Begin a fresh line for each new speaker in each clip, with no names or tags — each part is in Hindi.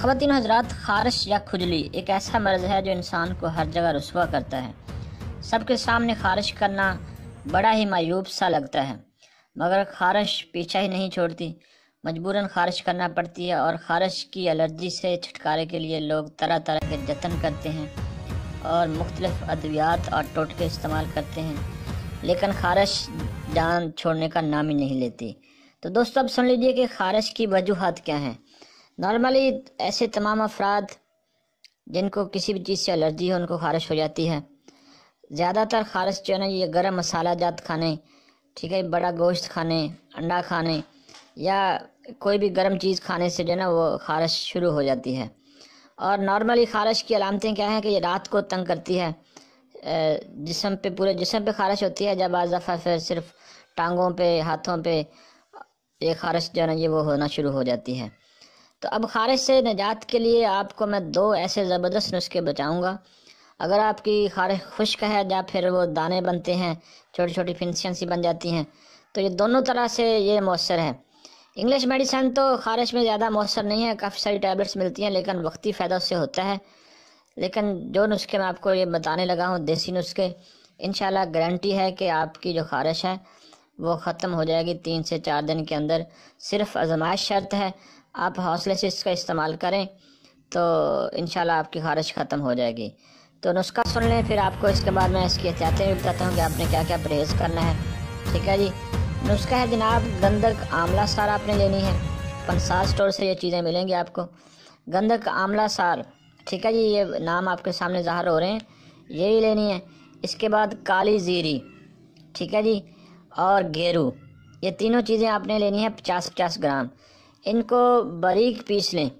खातिन हजरात खारश या खुजली एक ऐसा मर्ज़ है जो इंसान को हर जगह रसुआ करता है सबके सामने ख़ारिश करना बड़ा ही मायूब सा लगता है मगर खारश पीछा ही नहीं छोड़ती मजबूरन खारिश करना पड़ती है और खारश की एलर्जी से छुटकारे के लिए लोग तरह तरह के जतन करते हैं और मुख्तलिफ अद्वियात और टोटके इस्तेमाल करते हैं लेकिन खारश जान छोड़ने का नाम ही नहीं लेती तो दोस्तों अब सुन लीजिए कि खारश की वजूहत क्या हैं नॉर्मली ऐसे तमाम अफराद जिनको किसी भी चीज़ से एलर्जी है उनको खारिश हो जाती है ज़्यादातर खारिश जो है ना ये गर्म मसाला जात खाने ठीक है बड़ा गोश्त खाने अंडा खाने या कोई भी गर्म चीज़ खाने से जो है ना वो खारिश शुरू हो जाती है और नॉर्मली खारिश की अलामतें क्या हैं कि ये रात को तंग करती है जिसम पे पूरे जिसम पे खारिश होती है जब आज दफ़ा फिर सिर्फ टांगों पे हाथों पे ये खारिश जो है ना ये वो होना शुरू हो जाती है तो अब ख़ारिश से निजात के लिए आपको मैं दो ऐसे ज़बरदस्त नुस्खे बचाऊँगा अगर आपकी ख़ारिश खुश्क है या फिर वो दाने बनते हैं छोटी छोटी फिंसियन सी बन जाती हैं तो ये दोनों तरह से ये मौसर है इंग्लिश मेडिसन तो ख़ारिश में ज़्यादा मौसर नहीं है काफ़ी सारी टैबलेट्स मिलती हैं लेकिन वक्ती फ़ायदा उससे होता है लेकिन जो नुस्खे मैं आपको ये बताने लगा हूँ देसी नुस्खे इन गारंटी है कि आपकी जो खारिश है वो ख़त्म हो जाएगी तीन से चार दिन के अंदर सिर्फ आजमाइश शर्त है आप हौसले से इसका इस्तेमाल करें तो इन आपकी खारिश ख़त्म हो जाएगी तो नुस्खा सुन लें फिर आपको इसके बाद मैं इसकी एहतियातें भी बताता हूँ कि आपने क्या क्या परहेज़ करना है ठीक है जी नुस्खा है जनाब गंदक आमला सार आपने लेनी है पंसार स्टोर से ये चीज़ें मिलेंगी आपको गंदक आमला सार ठीक है जी ये नाम आपके सामने ज़ाहर हो रहे हैं यही लेनी है इसके बाद काली जीरी ठीक है जी और गेरू ये तीनों चीज़ें आपने लेनी है पचास पचास ग्राम इनको बारीक पीस लें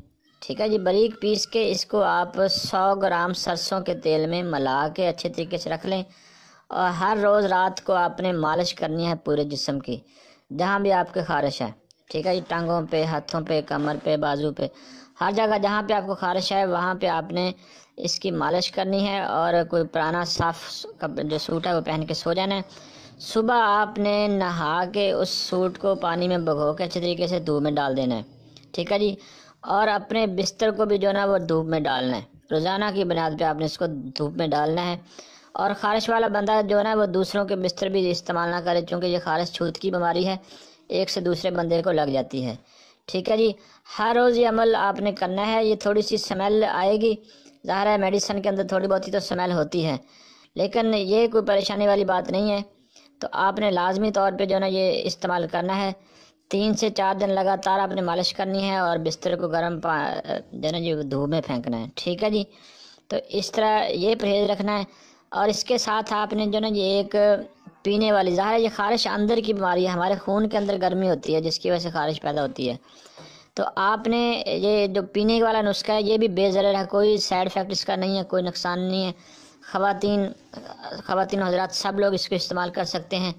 ठीक है जी बारीक पीस के इसको आप 100 ग्राम सरसों के तेल में मला के अच्छे तरीके से रख लें और हर रोज़ रात को आपने मालिश करनी है पूरे जिसम की जहाँ भी आपके खारिश है ठीक है जी टांगों पे हाथों पे कमर पे बाजू पे हर जगह जहाँ पे आपको खारिश है वहाँ पे आपने इसकी मालिश करनी है और कोई पुराना साफ जो सूट है वो पहन के सो जाना है सुबह आपने नहा के उस सूट को पानी में भगो के अच्छे तरीके से धूप में डाल देना है ठीक है जी और अपने बिस्तर को भी जो है ना वो धूप में डालना है रोज़ाना की बुनियाद पे आपने इसको धूप में डालना है और ख़ारिश वाला बंदा जो है ना वो दूसरों के बिस्तर भी इस्तेमाल ना करे चूँकि ये ख़ारिश छूत की बीमारी है एक से दूसरे बंदे को लग जाती है ठीक है जी हर रोज़ ये अमल आपने करना है ये थोड़ी सी स्मेल आएगी ज़ाहिर है मेडिसिन के अंदर थोड़ी बहुत ही तो स्मेल होती है लेकिन ये कोई परेशानी वाली बात नहीं है तो आपने लाजमी तौर पे जो है ना ये इस्तेमाल करना है तीन से चार दिन लगातार आपने मालिश करनी है और बिस्तर को गर्म जो है ना जी धूप में फेंकना है ठीक है जी तो इस तरह ये परहेज रखना है और इसके साथ आपने जो ना ये एक पीने वाली ज़ाहिर है ये खारिश अंदर की बीमारी है हमारे खून के अंदर गर्मी होती है जिसकी वजह से खारिश पैदा होती है तो आपने ये जो पीने वाला नुस्खा है ये भी बेजर है कोई साइड इफ़ेक्ट इसका नहीं है कोई नुकसान नहीं है ख़वान ख़वान हजरात सब लोग इसको इस्तेमाल कर सकते हैं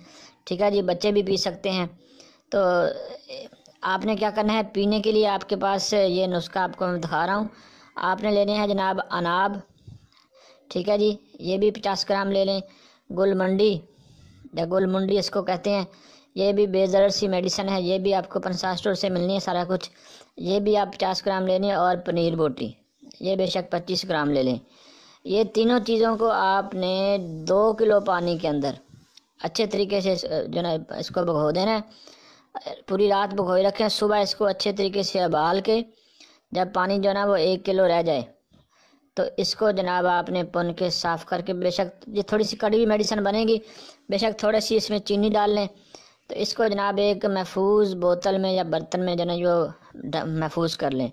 ठीक है जी बच्चे भी पी सकते हैं तो आपने क्या करना है पीने के लिए आपके पास ये नुस्खा आपको मैं दिखा रहा हूँ आपने लेने हैं जनाब अनाब ठीक है जी ये भी पचास ग्राम ले लें गुलमंडी या गुलमंडी इसको कहते हैं ये भी बेजर सी मेडिसन है ये भी आपको पंसार स्टोर से मिलनी है सारा कुछ ये भी आप पचास ग्राम ले लें और पनीर बोटी ये बेशक पच्चीस ग्राम ले लें ये तीनों चीज़ों को आपने दो किलो पानी के अंदर अच्छे तरीके से जो ना इसको भगो देना है पूरी रात भगोए रखें सुबह इसको अच्छे तरीके से उबाल के जब पानी जो ना वो एक किलो रह जाए तो इसको जनाब आपने पुन के साफ़ करके बेशक ये थोड़ी सी कड़वी मेडिसिन बनेगी बेशक थोड़ी सी इसमें चीनी डाल लें तो इसको जनाब एक महफूज बोतल में या बर्तन में जो जो महफूज कर लें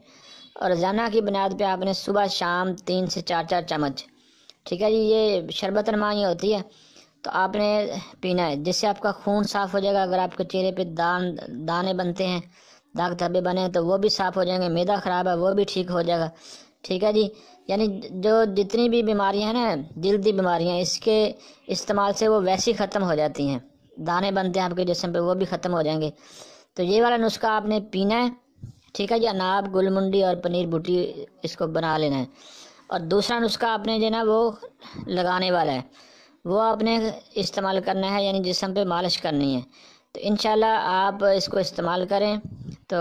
और रोज़ाना की बुनियाद पे आपने सुबह शाम तीन से चार चार चम्मच ठीक है जी ये शरबत नमानी होती है तो आपने पीना है जिससे आपका खून साफ हो जाएगा अगर आपके चेहरे पे दान दाने बनते हैं दाग धब्बे बने तो वो भी साफ हो जाएंगे मैदा ख़राब है वो भी ठीक हो जाएगा ठीक है जी यानी जो जितनी भी बीमारियां हैं ना दिल की बीमारियां इसके इस्तेमाल से वो वैसी ख़त्म हो जाती हैं दाने बनते हैं आपके जिसम पर वो भी ख़त्म हो जाएंगे तो ये वाला नुस्खा आपने पीना है ठीक है जी अनाब गुलमुंडी और पनीर बूटी इसको बना लेना है और दूसरा नुस्खा आपने जो ना वो लगाने वाला है वो आपने इस्तेमाल करना है यानी जिसम पे मालिश करनी है तो इन आप इसको इस्तेमाल करें तो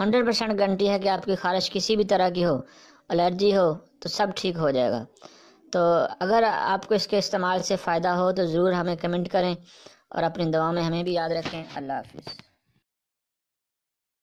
हंड्रेड परसेंट गारंटी है कि आपकी खारिश किसी भी तरह की हो एलर्जी हो तो सब ठीक हो जाएगा तो अगर आपको इसके इस्तेमाल से फ़ायदा हो तो ज़रूर हमें कमेंट करें और अपनी दवा में हमें भी याद रखें अल्लाह हाफिज़